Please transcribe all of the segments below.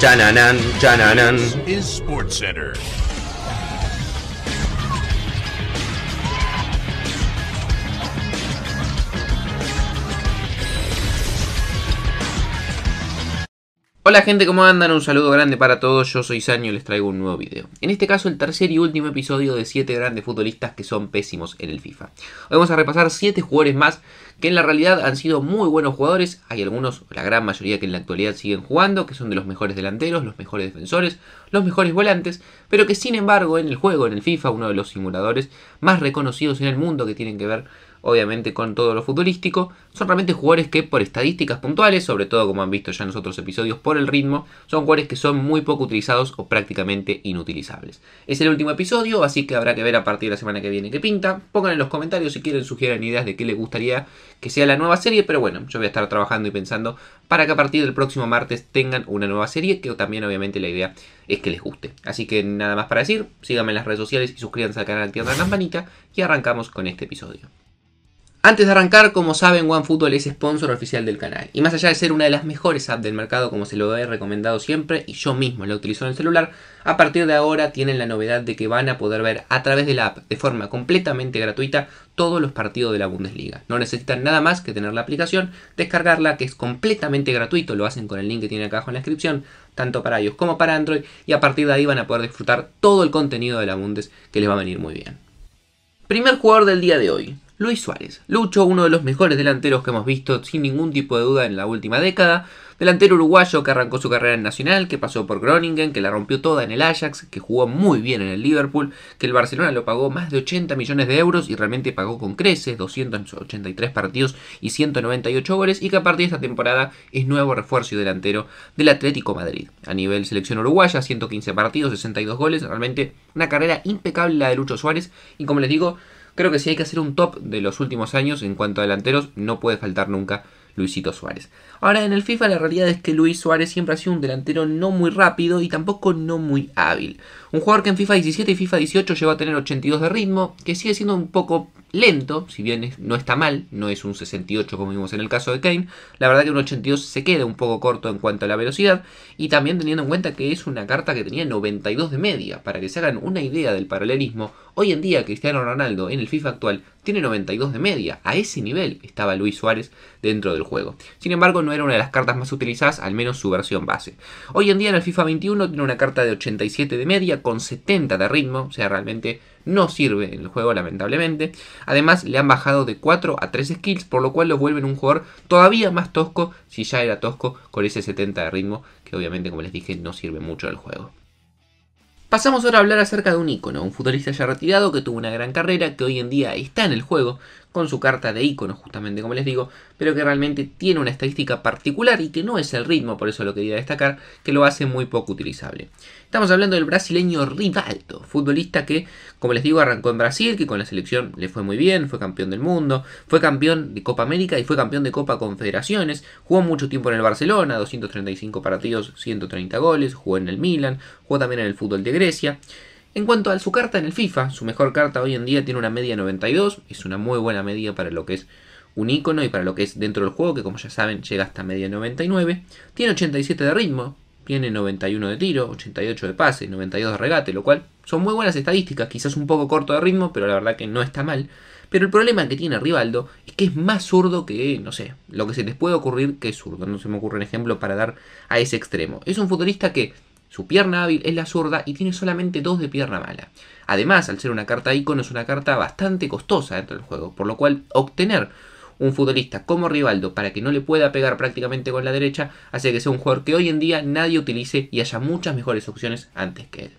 This is Sports Center. Hola gente, ¿cómo andan? Un saludo grande para todos, yo soy Sanyo y les traigo un nuevo video. En este caso el tercer y último episodio de 7 grandes futbolistas que son pésimos en el FIFA. Hoy vamos a repasar 7 jugadores más que en la realidad han sido muy buenos jugadores, hay algunos, la gran mayoría que en la actualidad siguen jugando, que son de los mejores delanteros, los mejores defensores, los mejores volantes, pero que sin embargo en el juego, en el FIFA, uno de los simuladores más reconocidos en el mundo que tienen que ver obviamente con todo lo futbolístico, son realmente jugadores que por estadísticas puntuales, sobre todo como han visto ya en los otros episodios por el ritmo, son jugadores que son muy poco utilizados o prácticamente inutilizables. Es el último episodio, así que habrá que ver a partir de la semana que viene qué pinta. Pongan en los comentarios si quieren, sugieren ideas de qué les gustaría que sea la nueva serie, pero bueno, yo voy a estar trabajando y pensando para que a partir del próximo martes tengan una nueva serie, que también obviamente la idea es que les guste. Así que nada más para decir, síganme en las redes sociales y suscríbanse al canal, de la Manitas y arrancamos con este episodio. Antes de arrancar, como saben, OneFootball es sponsor oficial del canal. Y más allá de ser una de las mejores apps del mercado, como se lo he recomendado siempre, y yo mismo la utilizo en el celular, a partir de ahora tienen la novedad de que van a poder ver a través de la app, de forma completamente gratuita, todos los partidos de la Bundesliga. No necesitan nada más que tener la aplicación, descargarla, que es completamente gratuito, lo hacen con el link que tienen acá abajo en la descripción, tanto para iOS como para Android, y a partir de ahí van a poder disfrutar todo el contenido de la Bundes, que les va a venir muy bien. Primer jugador del día de hoy, Luis Suárez. Lucho, uno de los mejores delanteros que hemos visto sin ningún tipo de duda en la última década. Delantero uruguayo que arrancó su carrera en Nacional, que pasó por Groningen, que la rompió toda en el Ajax, que jugó muy bien en el Liverpool, que el Barcelona lo pagó más de 80 millones de euros y realmente pagó con creces 283 partidos y 198 goles y que a partir de esta temporada es nuevo refuerzo delantero del Atlético Madrid. A nivel selección uruguaya, 115 partidos, 62 goles, realmente una carrera impecable la de Lucho Suárez y como les digo, Creo que si hay que hacer un top de los últimos años en cuanto a delanteros, no puede faltar nunca Luisito Suárez. Ahora, en el FIFA la realidad es que Luis Suárez siempre ha sido un delantero no muy rápido y tampoco no muy hábil. Un jugador que en FIFA 17 y FIFA 18 lleva a tener 82 de ritmo, que sigue siendo un poco lento, si bien no está mal, no es un 68 como vimos en el caso de Kane, la verdad que un 82 se queda un poco corto en cuanto a la velocidad, y también teniendo en cuenta que es una carta que tenía 92 de media, para que se hagan una idea del paralelismo, Hoy en día Cristiano Ronaldo en el FIFA actual tiene 92 de media. A ese nivel estaba Luis Suárez dentro del juego. Sin embargo, no era una de las cartas más utilizadas, al menos su versión base. Hoy en día en el FIFA 21 tiene una carta de 87 de media con 70 de ritmo, o sea, realmente no sirve en el juego lamentablemente. Además, le han bajado de 4 a 3 skills, por lo cual lo vuelven un jugador todavía más tosco si ya era tosco con ese 70 de ritmo, que obviamente como les dije no sirve mucho en el juego. Pasamos ahora a hablar acerca de un ícono, un futbolista ya retirado que tuvo una gran carrera, que hoy en día está en el juego, con su carta de icono justamente como les digo, pero que realmente tiene una estadística particular y que no es el ritmo, por eso lo quería destacar, que lo hace muy poco utilizable. Estamos hablando del brasileño Rivaldo, futbolista que, como les digo, arrancó en Brasil, que con la selección le fue muy bien, fue campeón del mundo, fue campeón de Copa América y fue campeón de Copa Confederaciones, jugó mucho tiempo en el Barcelona, 235 partidos, 130 goles, jugó en el Milan, jugó también en el fútbol de Grecia, en cuanto a su carta en el FIFA, su mejor carta hoy en día tiene una media 92, es una muy buena media para lo que es un icono y para lo que es dentro del juego, que como ya saben llega hasta media 99. Tiene 87 de ritmo, tiene 91 de tiro, 88 de pase, 92 de regate, lo cual son muy buenas estadísticas, quizás un poco corto de ritmo, pero la verdad que no está mal. Pero el problema que tiene Rivaldo es que es más zurdo que, no sé, lo que se les puede ocurrir que es zurdo. No se me ocurre un ejemplo para dar a ese extremo. Es un futbolista que su pierna hábil es la zurda y tiene solamente dos de pierna mala. Además, al ser una carta icono, es una carta bastante costosa dentro del juego, por lo cual obtener un futbolista como Rivaldo para que no le pueda pegar prácticamente con la derecha hace que sea un jugador que hoy en día nadie utilice y haya muchas mejores opciones antes que él.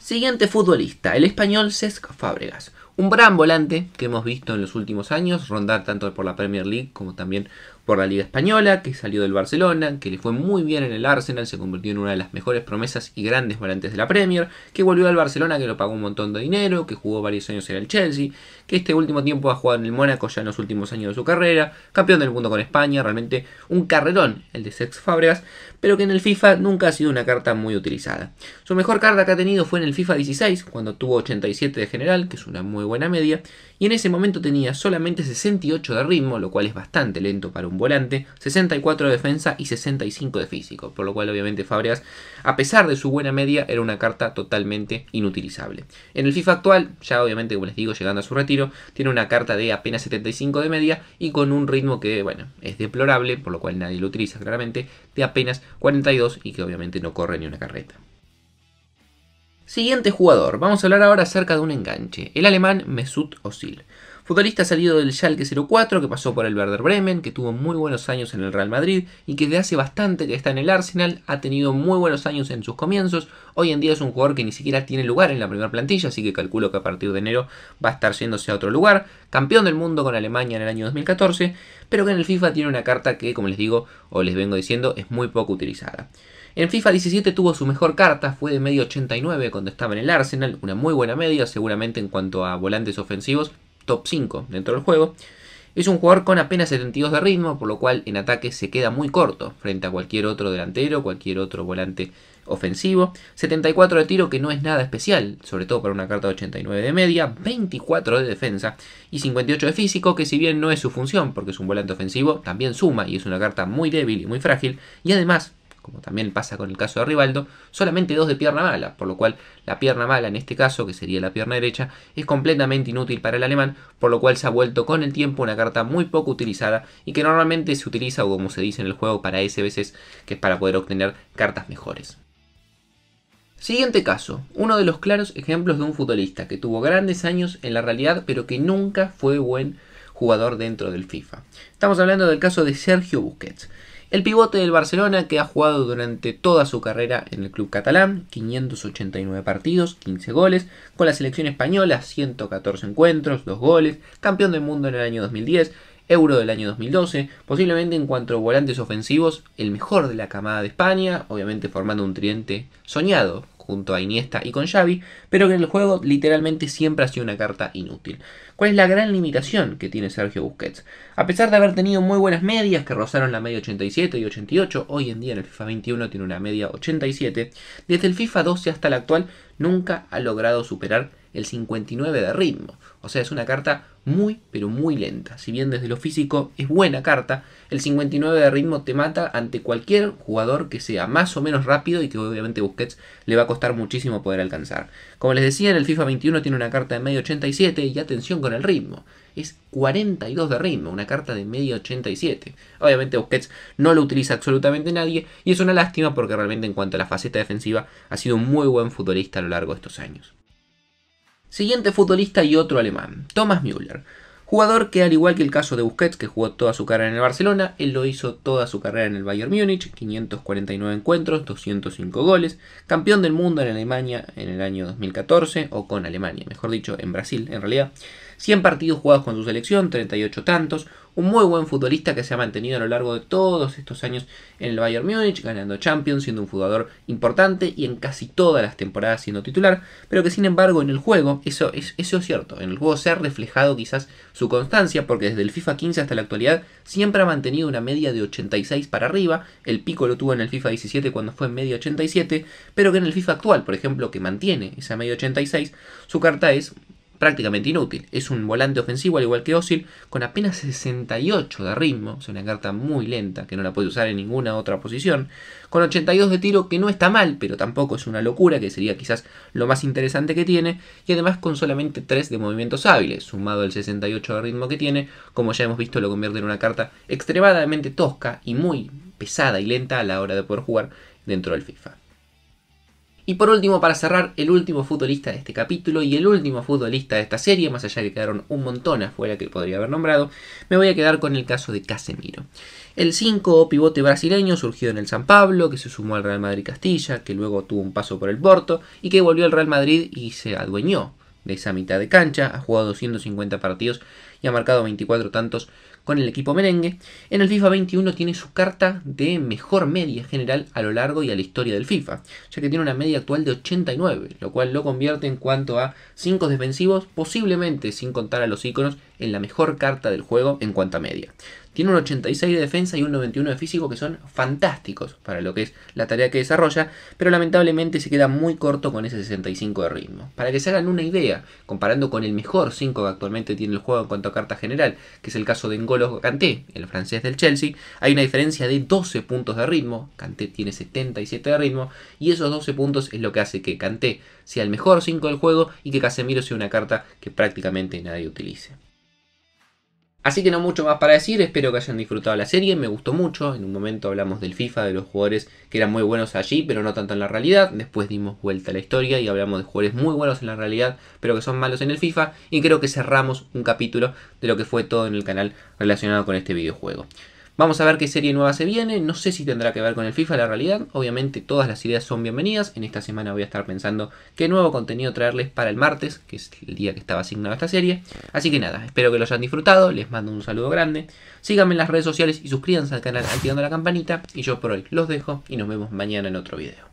Siguiente futbolista, el español Cesc Fábregas. Un gran volante que hemos visto en los últimos años rondar tanto por la Premier League como también por la Liga Española, que salió del Barcelona, que le fue muy bien en el Arsenal, se convirtió en una de las mejores promesas y grandes volantes de la Premier, que volvió al Barcelona, que lo pagó un montón de dinero, que jugó varios años en el Chelsea, que este último tiempo ha jugado en el Mónaco ya en los últimos años de su carrera, campeón del mundo con España, realmente un carrerón el de Sex Fabregas pero que en el FIFA nunca ha sido una carta muy utilizada. Su mejor carta que ha tenido fue en el FIFA 16, cuando tuvo 87 de general, que es una muy buena media, y en ese momento tenía solamente 68 de ritmo, lo cual es bastante lento para un volante, 64 de defensa y 65 de físico, por lo cual obviamente fabrias a pesar de su buena media, era una carta totalmente inutilizable. En el FIFA actual, ya obviamente como les digo, llegando a su retiro, tiene una carta de apenas 75 de media y con un ritmo que, bueno, es deplorable, por lo cual nadie lo utiliza claramente, de apenas 42 y que obviamente no corre ni una carreta. Siguiente jugador, vamos a hablar ahora acerca de un enganche, el alemán Mesut Özil. Futbolista salido del Schalke 04, que pasó por el Werder Bremen, que tuvo muy buenos años en el Real Madrid y que de hace bastante que está en el Arsenal, ha tenido muy buenos años en sus comienzos. Hoy en día es un jugador que ni siquiera tiene lugar en la primera plantilla, así que calculo que a partir de enero va a estar yéndose a otro lugar. Campeón del mundo con Alemania en el año 2014, pero que en el FIFA tiene una carta que, como les digo o les vengo diciendo, es muy poco utilizada. En FIFA 17 tuvo su mejor carta, fue de medio 89 cuando estaba en el Arsenal, una muy buena media seguramente en cuanto a volantes ofensivos, top 5 dentro del juego. Es un jugador con apenas 72 de ritmo, por lo cual en ataque se queda muy corto frente a cualquier otro delantero, cualquier otro volante ofensivo. 74 de tiro que no es nada especial, sobre todo para una carta de 89 de media, 24 de defensa y 58 de físico, que si bien no es su función, porque es un volante ofensivo, también suma y es una carta muy débil y muy frágil. Y además como también pasa con el caso de Rivaldo, solamente dos de pierna mala, por lo cual la pierna mala en este caso, que sería la pierna derecha, es completamente inútil para el alemán, por lo cual se ha vuelto con el tiempo una carta muy poco utilizada y que normalmente se utiliza, o como se dice en el juego, para SBCs, que es para poder obtener cartas mejores. Siguiente caso, uno de los claros ejemplos de un futbolista que tuvo grandes años en la realidad, pero que nunca fue buen jugador dentro del FIFA. Estamos hablando del caso de Sergio Busquets. El pivote del Barcelona que ha jugado durante toda su carrera en el club catalán, 589 partidos, 15 goles, con la selección española 114 encuentros, 2 goles, campeón del mundo en el año 2010, Euro del año 2012, posiblemente en cuanto a volantes ofensivos, el mejor de la camada de España, obviamente formando un tridente soñado junto a Iniesta y con Xavi, pero que en el juego literalmente siempre ha sido una carta inútil. ¿Cuál es la gran limitación que tiene Sergio Busquets? A pesar de haber tenido muy buenas medias que rozaron la media 87 y 88, hoy en día en el FIFA 21 tiene una media 87, desde el FIFA 12 hasta el actual nunca ha logrado superar el 59 de ritmo. O sea, es una carta muy, pero muy lenta. Si bien desde lo físico es buena carta, el 59 de ritmo te mata ante cualquier jugador que sea más o menos rápido y que obviamente Busquets le va a costar muchísimo poder alcanzar. Como les decía, en el FIFA 21 tiene una carta de medio 87 y atención con el ritmo. Es 42 de ritmo, una carta de medio 87. Obviamente Busquets no lo utiliza absolutamente nadie y es una lástima porque realmente en cuanto a la faceta defensiva ha sido un muy buen futbolista a lo largo de estos años. Siguiente futbolista y otro alemán, Thomas Müller. Jugador que al igual que el caso de Busquets, que jugó toda su carrera en el Barcelona, él lo hizo toda su carrera en el Bayern Múnich, 549 encuentros, 205 goles, campeón del mundo en Alemania en el año 2014, o con Alemania, mejor dicho, en Brasil en realidad, 100 partidos jugados con su selección, 38 tantos, un muy buen futbolista que se ha mantenido a lo largo de todos estos años en el Bayern Múnich, ganando Champions, siendo un jugador importante y en casi todas las temporadas siendo titular, pero que sin embargo en el juego, eso es, eso es cierto, en el juego se ha reflejado quizás su constancia, porque desde el FIFA 15 hasta la actualidad siempre ha mantenido una media de 86 para arriba, el pico lo tuvo en el FIFA 17 cuando fue en media 87, pero que en el FIFA actual, por ejemplo, que mantiene esa media 86, su carta es prácticamente inútil. Es un volante ofensivo al igual que Osil, con apenas 68 de ritmo, es una carta muy lenta que no la puede usar en ninguna otra posición, con 82 de tiro que no está mal, pero tampoco es una locura, que sería quizás lo más interesante que tiene, y además con solamente 3 de movimientos hábiles, sumado al 68 de ritmo que tiene, como ya hemos visto lo convierte en una carta extremadamente tosca y muy pesada y lenta a la hora de poder jugar dentro del FIFA. Y por último, para cerrar, el último futbolista de este capítulo y el último futbolista de esta serie, más allá de que quedaron un montón afuera que podría haber nombrado, me voy a quedar con el caso de Casemiro. El 5 pivote brasileño surgió en el San Pablo, que se sumó al Real Madrid Castilla, que luego tuvo un paso por el Porto y que volvió al Real Madrid y se adueñó de esa mitad de cancha, ha jugado 250 partidos y ha marcado 24 tantos con el equipo merengue. En el FIFA 21 tiene su carta de mejor media general a lo largo y a la historia del FIFA, ya que tiene una media actual de 89, lo cual lo convierte en cuanto a 5 defensivos, posiblemente sin contar a los iconos, en la mejor carta del juego en cuanto a media. Tiene un 86 de defensa y un 91 de físico que son fantásticos para lo que es la tarea que desarrolla, pero lamentablemente se queda muy corto con ese 65 de ritmo. Para que se hagan una idea, comparando con el mejor 5 que actualmente tiene el juego en cuanto a carta general, que es el caso de N'Golo Kanté, el francés del Chelsea, hay una diferencia de 12 puntos de ritmo, Kanté tiene 77 de ritmo, y esos 12 puntos es lo que hace que Kanté sea el mejor 5 del juego y que Casemiro sea una carta que prácticamente nadie utilice. Así que no mucho más para decir, espero que hayan disfrutado la serie, me gustó mucho, en un momento hablamos del FIFA, de los jugadores que eran muy buenos allí, pero no tanto en la realidad, después dimos vuelta a la historia y hablamos de jugadores muy buenos en la realidad, pero que son malos en el FIFA, y creo que cerramos un capítulo de lo que fue todo en el canal relacionado con este videojuego. Vamos a ver qué serie nueva se viene, no sé si tendrá que ver con el FIFA la realidad, obviamente todas las ideas son bienvenidas, en esta semana voy a estar pensando qué nuevo contenido traerles para el martes, que es el día que estaba asignado esta serie, así que nada, espero que lo hayan disfrutado, les mando un saludo grande, síganme en las redes sociales y suscríbanse al canal activando la campanita, y yo por hoy los dejo y nos vemos mañana en otro video.